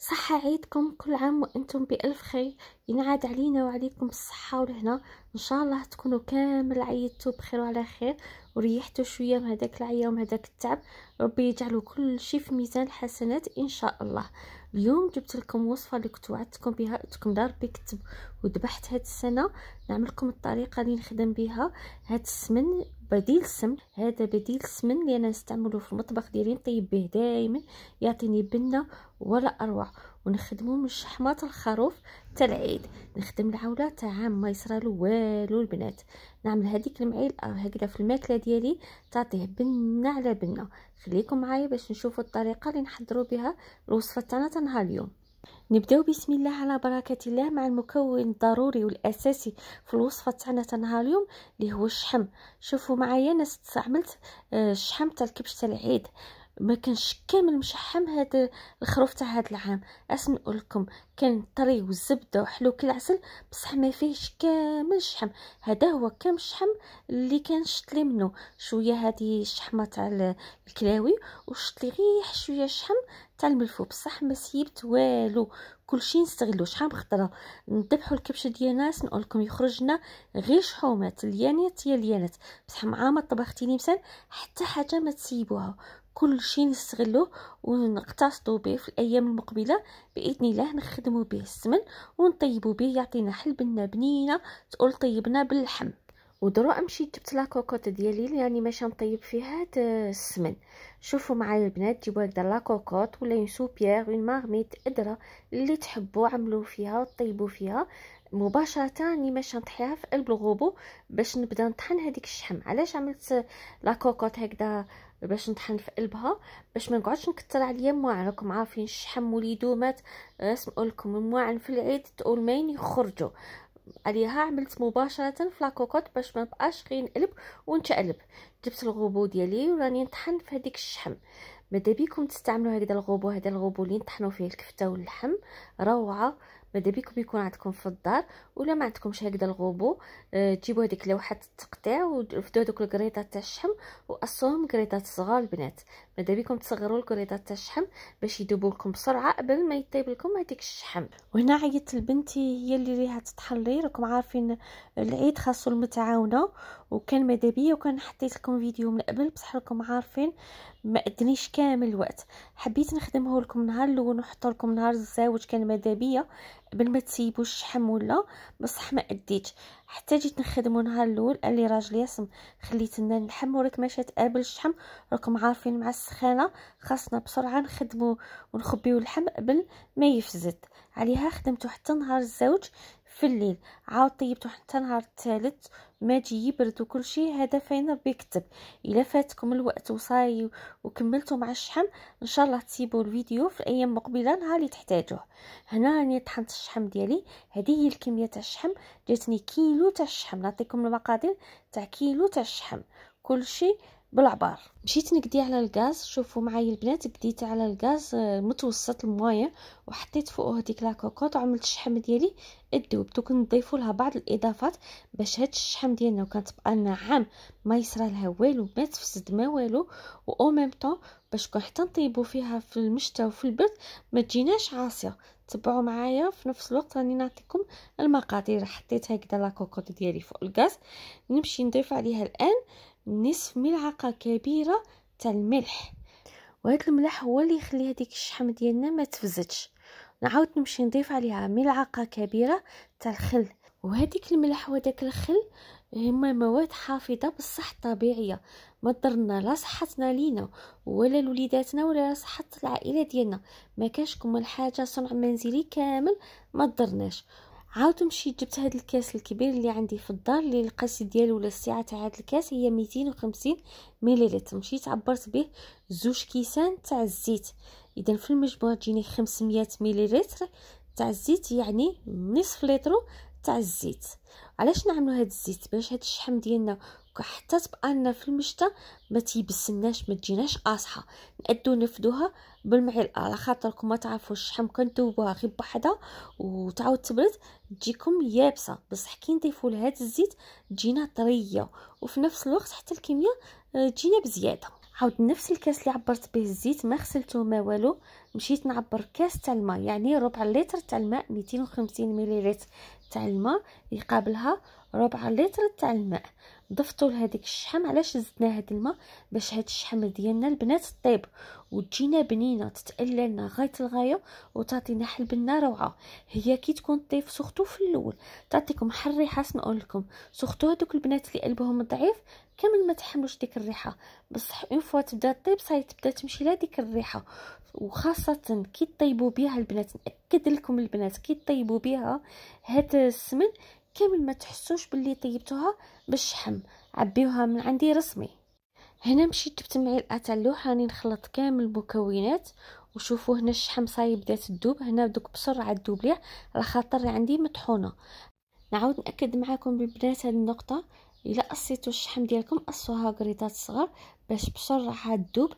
صحة عيدكم كل عام وأنتم بألف خير ينعاد علينا وعليكم بالصحة والهنا إن شاء الله تكونوا كامل عيدتوا بخير وعلى خير وريحتوا شوية من هذاك العيا ومن هذاك التعب ربي يجعلوا كل شيء في ميزان الحسنات إن شاء الله اليوم جبت لكم وصفة اللي كنت وعدتكم بها قلتكم دار بكتب كتب وذبحت هاد السنة نعملكم الطريقة اللي نخدم بها هاد السمن بديل السمن هذا بديل السمن اللي انا نستعمله في المطبخ ديالي نطيب به دائما يعطيني بنه ولا اروع ونخدمو من شحمات الخروف حتى العيد نخدم العوله تاع عام ما يصرالو والو البنات نعمل هذيك المعيل آه، هكذا في الماكله ديالي تعطيه بنه على بنه خليكم معايا باش نشوفوا الطريقه اللي نحضروا بها الوصفه تاعنا تاع نهار اليوم نبداو بسم الله على بركه الله مع المكون الضروري والاساسي في الوصفه تاعنا تاع نهار اليوم اللي هو الشحم شوفوا معايا انا استعملت آه، الشحم تاع الكبش تاع العيد ما كانش كامل مشحم هذا الخروف تاع هذا العام اسم نقول لكم كان طري والزبده وحلو عسل بصح ما فيهش كامل الشحم هذا هو كم شحم اللي كان شط لي منه شويه هذه الشحمه تاع الكلاوي وشط لي غير شويه شحم تاع الملفو بصح ما سيبت والو كلشي نستغلو شحم خضره نذبحوا الكبشه ديال ناس نقول لكم يخرج لنا غير شحومات ليانات يا ليانات بصح مع ما طبختي لمسان حتى حاجه ما تسيبوها كل شيء نستغله ونقتصدو به في الايام المقبله باذن الله نخدمو به السمن ونطيبو به يعطينا حلبنا بنينه تقول طيبنا باللحم ودرو امشي جبت لا كوكوط ديالي يعني ماشي نطيب فيها السمن شوفوا معايا البنات جيبوا هكذا لا كوكوط ولا اون سوبيير اون مارميت ادره اللي تحبوا عملوا فيها وطيبوا فيها مباشره ماشي نطحيها في قلب الغوبو باش نبدا نطحن هذيك الشحم علاش عملت لا كوكوط هكذا باش نطحن في قلبها باش ما نقعدش نكثر عليا المواعن راكم عارفين الشحم وليدو مات آه، اسمعوا لكم المواعن في العيد تقول ماين يخرجوا عليها عملت مباشره في لاكوكوت باش ما بقاش غير نقلب ونتقلب جبت الغوبو ديالي وراني نطحن في هذيك الشحم ماذا بيكم تستعملوا هكذا الغوبو هذا الغوبو اللي نطحنوا فيه الكفته واللحم روعه ماذا بكم يكون عندكم في الدار ولا ما عندكمش هكذا الغوبو آه، تجيبوا هذيك لوحه التقطيع وفدوا هذوك الكريطات تاع الشحم وقصوهم كريطات صغار البنات ماذا بكم تصغروا الكريطات تاع الشحم باش يذوبوا لكم بسرعه قبل ما يطيب لكم هذيك الشحم وهنا عيطت لبنتي هي اللي ريها تتحلي راكم عارفين العيد خاصو المتعاونه وكان ماذا بيا وكان حطيت لكم فيديو من قبل بصح راكم عارفين ما ادنيش كامل الوقت حبيت نخدمه لكم نهار الاول ونحط لكم نهار الزاوج كان مدابية بيا قبل ما تسيبوش الشحم ولا بصح ما اديتش حتى جيت نخدمو نهار الاول قال لي راجل ياسم خليت لنا اللحم وراك ماشي تقابل الشحم راكم عارفين مع السخانه خاصنا بسرعه نخدمو ونخبيو اللحم قبل ما يفزت عليها خدمته حتى نهار الزوج في الليل عاود طيبته حتى نهار الثالث ما تجي يبرد شيء هذا ربي بيكتب الا فاتكم الوقت وصاي وكملتوا مع الشحم ان شاء الله تسيبوا الفيديو في الايام المقبله نهار اللي تحتاجوه هنا راني طحنت الشحم ديالي هذه هي الكميه تاع الشحم جاتني كيلو تاع الشحم نعطيكم المقادير تاع كيلو تاع الشحم كلشي بالعبار مشيت نقدي على الغاز شوفوا معايا البنات قديت على الغاز آه، متوسط المويه وحطيت فوقه هذيك كوكوط وعملت الشحم ديالي دوك نضيفوا لها بعض الاضافات باش هاد الشحم ديالنا وكانت لنا عام ما يصرى لها والو ما تفسد ما والو واو ميم طون باش كون حتى نطيبوا فيها في المشتى وفي البرد ما تجيناش عاصيه تبعوا معايا في نفس الوقت راني نعطيكم المقادير حطيت هكذا كوكوط ديالي فوق الغاز نمشي نضيف عليها الان نصف ملعقه كبيره تاع الملح وهذا الملح هو اللي يخلي هذيك الشحم ديالنا ما تفزتش نعاود نمشي نضيف عليها ملعقه كبيره تاع الخل وهذيك الملح وداك الخل هما مواد حافظه بالصحة الطبيعية ما ضرنا لا صحتنا لينا ولا لوليداتنا ولا صحه العائله ديالنا ما كاش كما الحاجه صنع منزلي كامل ما ضرناش عاود مشيت جبت هذا الكاس الكبير اللي عندي في الدار اللي القاس ديالو ولا السعه تاع هذا الكاس هي 250 مليلتر مشيت عبرت به زوج كيسان تاع الزيت اذا في المجموع تجيني 500 مليلتر تاع الزيت يعني نصف لتر تاع الزيت علاش نعملوا هذا الزيت باش هذا الشحم ديالنا حتى تبقى لنا في المشتى ما تيبسناش ما تجيناش قاصحه نأدو نفدوها بالمعلقه على خاطركم ما تعرفوش شحال كندوبوها غير بوحدها وتعاود تبرد تجيكم يابسه بصح كي نضيفوا لهاد الزيت تجينا طريه وفي نفس الوقت حتى الكميه آه، تجينا بزياده عاود نفس الكاس اللي عبرت به الزيت ما غسلته ما والو مشيت نعبر كاس تاع الماء يعني ربع لتر تاع الماء 250 مليلتر تاع الماء يقابلها ربع لتر تاع الماء ضفتو لهذيك الشحم علاش زدنا هاد الماء باش هاد الشحم ديالنا البنات طيب وتجينا بنينه تتقللنا غايه الغايه وتعطينا بنه روعه هي كي تكون طيف سورتو في الاول تعطيكم حر ريحه سنقول لكم سورتو هذوك البنات اللي قلبهم ضعيف كامل ما تحملوش ديك الريحه بصح اون فوا تبدا طيب صاي تبدا تمشي لها ديك الريحه وخاصه كي طيبوا بها البنات ناكد لكم البنات كي طيبوا بها هاد السمن كامل ما تحسوش باللي طيبتوها بالشحم عبيوها من عندي رسمي هنا مشيت جبت معي الاتا اللوح راني نخلط كامل المكونات وشوفوا هنا الشحم صايب بدات تذوب هنا دوك بسرعه تذوب ليه على خاطر عندي مطحونه نعاود ناكد معاكم بالبنات هذه النقطه الا قصيتوا الشحم ديالكم قصوها قريطات صغار باش بسرعه تذوب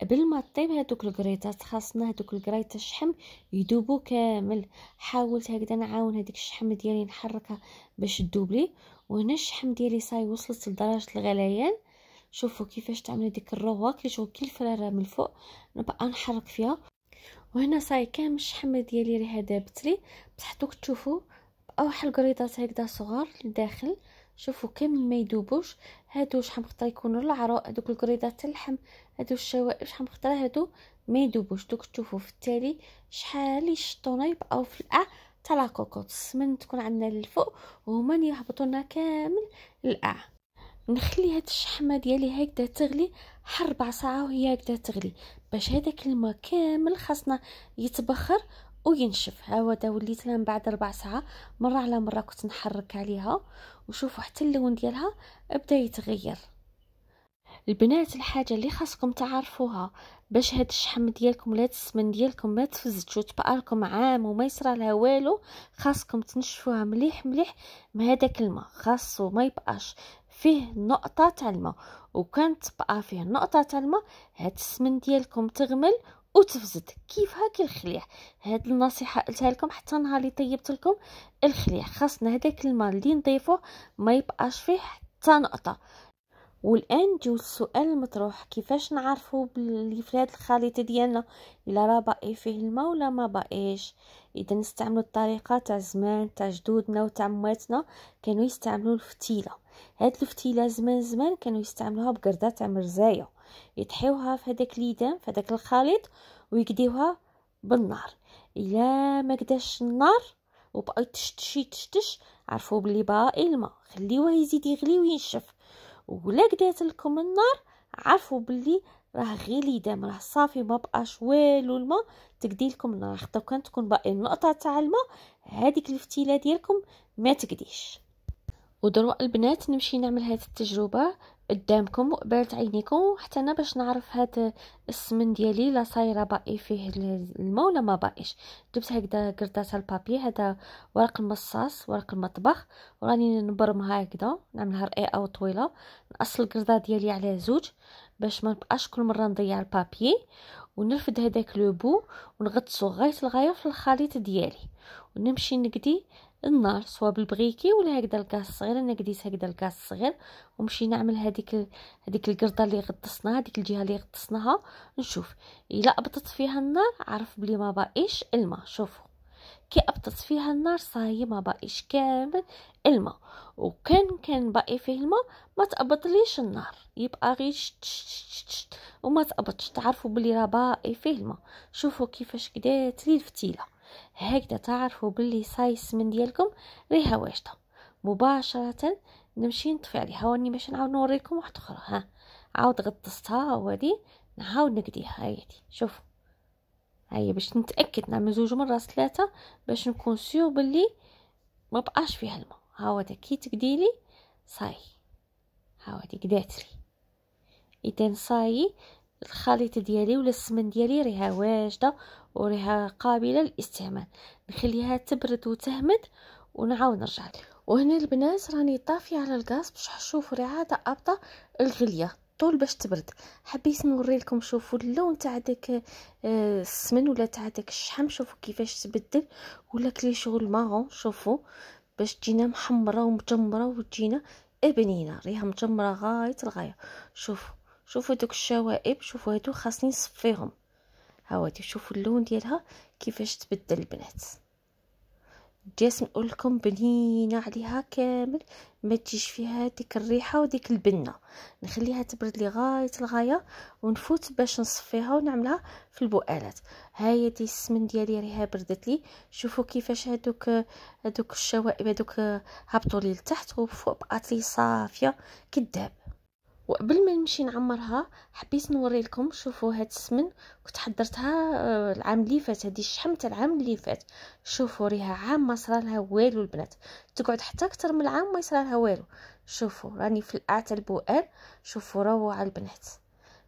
قبل ما تطيب هادوك الكريطات خاصنا هادوك الكريطات الشحم يذوبوا كامل حاولت هكذا نعاون هذيك الشحم ديالي نحركها باش تذوب لي وهنا الشحم ديالي صاي وصلت لدرجه الغليان شوفوا كيفاش تعمل ديك الروه كيجيو كل الفراره من الفوق نبقى نحرك فيها وهنا صاي كامل الشحم ديالي راه دابت لي بصح دوك تشوفوا بقى واحد الكريطات هكذا صغار لداخل شوفوا كامل ما يدوبوش هادو شحال مخطر يكونوا العراء هادوك تاع اللحم هادو الشوائب شحال مخطر هادو ما يدوبوش دوك تشوفوا في التالي شحال يشطونا يبقاو في الأ تاع لا السمن تكون عندنا للفوق وهما يهبطوا لنا كامل الأ نخلي هاد الشحمه ديالي هكذا تغلي حربع ساعه وهي هكذا تغلي باش هذاك الماء كامل خاصنا يتبخر وينشف ها هو دا وليت من بعد ربع ساعه مره على مره كنت نحرك عليها وشوفوا حتى اللون ديالها بدا يتغير البنات الحاجه اللي خاصكم تعرفوها باش هاد الشحم ديالكم ولا السمن ديالكم ما تفزتش وتبقى لكم عام وما يصرى لها والو خاصكم تنشفوها مليح مليح من هذاك الماء خاصو ما يبقاش فيه نقطه تاع الماء وكان تبقى فيه نقطه تاع الماء هاد السمن ديالكم تغمل وتفزت كيف هاك الخليع هاد النصيحه قلتها لكم حتى نهار اللي طيبت لكم الخليع خاصنا هداك الماء اللي نضيفوه ما يبقاش فيه حتى نقطه والان جو السؤال المطروح كيفاش نعرفوا باللي في هاد الخليط ديالنا الا راه باقي فيه الماء ولا ما باقيش اذا نستعملوا الطريقه تاع زمان تاع جدودنا وتاع ماتنا كانوا يستعملوا الفتيله هاد الفتيله زمان زمان كانوا يستعملوها بقرده تاع مرزايه يطحيوها في هذاك ليدام في هذاك الخليط ويكديوها بالنار الا ما كداش النار وبقى يتشتش يتشتش عرفوا بلي باقي الماء خليوه يزيد يغلي وينشف ولا كدات لكم النار عرفوا بلي راه غير ليدام راه صافي ما بقاش والو الماء تقدي لكم النار حتى كان تكون باقي نقطه تاع الماء هذيك الفتيله ديالكم ما تقديش ودروا البنات نمشي نعمل هذه التجربه قدامكم وقبلت عينيكم حتى انا باش نعرف هاد السمن ديالي لا صايره باقي فيه الماء ولا ما باقيش جبت هكذا قرطاسه البابي هذا ورق المصاص ورق المطبخ وراني نبرمها هكذا نعملها رقيقه وطويله نأصل القرده ديالي على زوج باش ما نبقاش كل مره نضيع البابي ونرفد هذاك لو بو ونغطسو غايه الغايه في الخليط ديالي ونمشي نقدي النار سواء بالبغيكي ولا هكذا الكاس الصغير انا قديت هكذا الكاس الصغير ومشي نعمل هذيك ال... هذيك القرده اللي غطسناها هذيك الجهه اللي غطسناها نشوف الا ابطت فيها النار عرف بلي ما باقيش الماء شوفوا كي ابطت فيها النار صاي ما باقيش كامل الماء وكان كان باقي فيه الماء ما تابطليش النار يبقى غير وما تابطش تعرفوا بلي راه باقي فيه الماء شوفوا كيفاش كدات لي الفتيله هكذا تعرفوا باللي سايس من ديالكم ريها واجده مباشره نمشي نطفي عليها واني باش نعاود نوريكم واحده اخرى ها عاود غطستها وهادي نعاود نقديها هايدي شوفوا هيا باش نتاكد نعمل زوج مرات ثلاثه باش نكون سيو باللي ما بقاش فيها الماء هاودا كي تقديلي صاي هاودي قداتلي اذا صاي الخليط ديالي ولا السمن ديالي ريها واجده وريها قابله للاستعمال نخليها تبرد وتهمد ونعاود نرجع وهنا البنات راني طافيه على الغاز باش تشوفوا عاد ابطا الغليه طول باش تبرد حبيت نوري لكم شوفوا اللون تاع داك آه، السمن ولا تاع داك الشحم شوفوا كيفاش تبدل ولا كلي شغل ماغون شوفوا باش تجينا محمره ومجمره وتجينا بنينه ريها مجمره غايه الغايه شوفوا شوفوا دوك الشوائب شوفوا هادو خاصني نصفيهم هو شوفوا اللون ديالها كيفاش تبدل البنات الجسم نقول لكم بنينه عليها كامل ما تجيش فيها ديك الريحه وديك البنه نخليها تبرد لي غايه الغايه ونفوت باش نصفيها ونعملها في ها هي دي السمن ديالي راه بردت لي شوفوا كيفاش هادوك هادوك الشوائب هادوك هبطوا لي لتحت وفوق بقات لي صافيه كذاب وقبل ما نمشي نعمرها حبيت نوري لكم شوفوا هاد السمن كنت حضرتها آه، العام اللي فات هادي الشحم تاع العام اللي فات شوفوا ريها عام ما صرا لها والو البنات تقعد حتى اكثر من العام ما يصرا لها والو شوفوا راني في القاع تاع البؤال شوفوا روعه البنات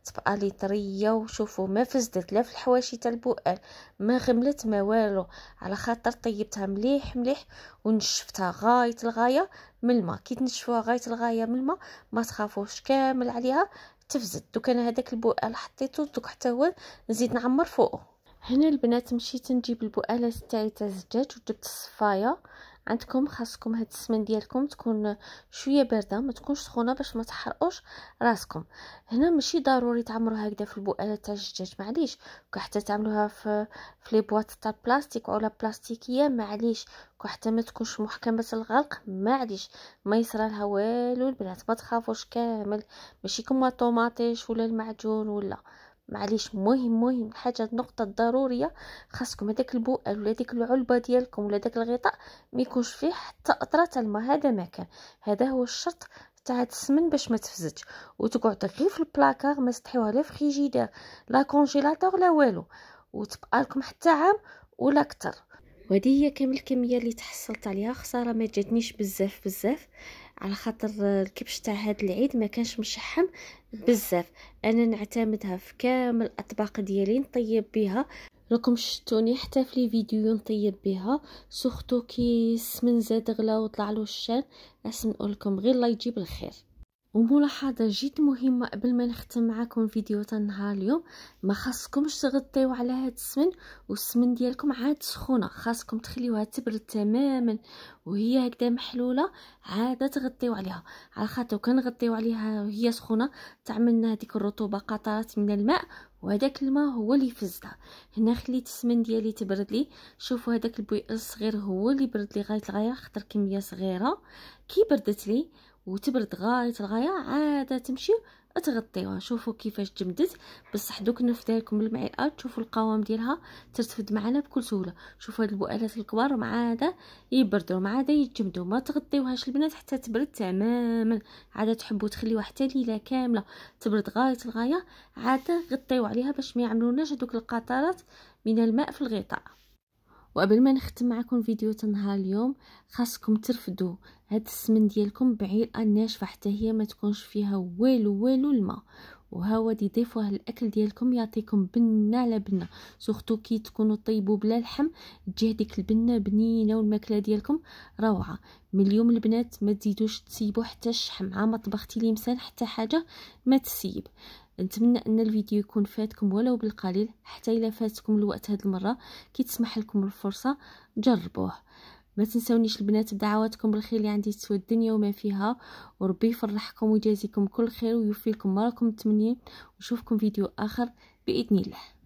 طبقه لي طريه وشوفوا ما فزدت لا في الحواشي تاع البؤال ما غملت ما والو على خاطر طيبتها مليح مليح ونشفتها غايه الغايه من الماء كي تنشفوها غايه الغايه من الماء ما تخافوش كامل عليها تفزت دوك انا هذاك البؤال حطيته دوك حتى هو نزيد نعمر فوقه هنا البنات مشيت نجيب البؤالات تاعي تاع الزجاج وجبت الصفايه عندكم خاصكم هاد السمن ديالكم تكون شويه بارده ما تكونش سخونه باش ما تحرقوش راسكم هنا ماشي ضروري تعمروا هكذا في البقالات تاع الدجاج معليش حتى تعملوها في في لي بواط تاع البلاستيك ولا بلاستيكيه معليش حتى ما تكونش محكمه الغلق معليش ما يصرى لها والو البنات ما تخافوش كامل ماشي كما الطوماطيش ولا المعجون ولا معليش مهم مهم حاجه النقطه الضروريه خاصكم هذاك البؤل ولا ديك العلبه ديالكم ولا داك الغطاء ما يكونش فيه حتى قطره تاع الماء هذا ما كان هذا هو الشرط تاع السمن باش ما تفزتش وتقعد غير في البلاكار ما تطيحوها لا فريجيدير لا كونجيلاتور لا والو وتبقى لكم حتى عام ولا اكثر وهذه هي كامل الكميه اللي تحصلت عليها خساره ما جاتنيش بزاف بزاف على خاطر الكبش تاع هاد العيد ما كانش مشحم بزاف انا نعتمدها في كامل الاطباق ديالي نطيب بها راكم شفتوني حتى في لي فيديو نطيب بها سورتو كي السمن زاد غلا وطلع له الشان اسم لكم غير الله يجيب الخير وملاحظة جد مهمة قبل ما نختم معكم فيديو تنهار اليوم ما خاصكمش تغطيو على هاد السمن والسمن ديالكم عاد سخونة خاصكم تخليوها تبرد تماما وهي هكذا محلولة عاد تغطيو عليها على خاطر كنغطيو عليها وهي سخونة تعملنا هذيك الرطوبة قطرات من الماء وهذاك الماء هو اللي فزها هنا خليت السمن ديالي تبرد لي شوفوا هذاك البويق الصغير هو اللي برد لي غايه الغايه خطر كميه صغيره كي بردت لي وتبرد غايه الغايه عاد تمشي تغطيوها شوفوا كيفاش جمدت بصح دوك لكم المعيقات تشوفوا القوام ديالها ترتفد معنا بكل سهوله شوفوا هاد البؤالات الكبار مع هذا يبردوا مع هذا يتجمدوا ما تغطيوهاش البنات حتى تبرد تماما عاد تحبوا تخليوها حتى ليله كامله تبرد غايه الغايه عاد غطيو عليها باش ما يعملوناش هذوك القطرات من الماء في الغطاء وقبل ما نختم معكم فيديو تنهار اليوم خاصكم ترفدوا هاد السمن ديالكم بعيرة ناشفة حتى هي ما تكونش فيها والو والو الماء وهو ضيفوه الاكل ديالكم يعطيكم بنه على بنه سورتو كي تكونوا طيبوا بلا لحم تجي هذيك البنه بنينه والماكله ديالكم روعه من اليوم البنات ما تزيدوش تسيبوا حتى الشحم مع مطبختي طبختي لي مسان حتى حاجه ما تسيب نتمنى ان الفيديو يكون فاتكم ولو بالقليل حتى الا فاتكم الوقت هذه المره تسمح لكم الفرصه جربوه ما تنسونيش البنات بدعواتكم بالخير اللي عندي تسوى الدنيا وما فيها وربي يفرحكم ويجازيكم كل خير ويوفيكم لكم ما راكم متمنين ونشوفكم فيديو اخر باذن الله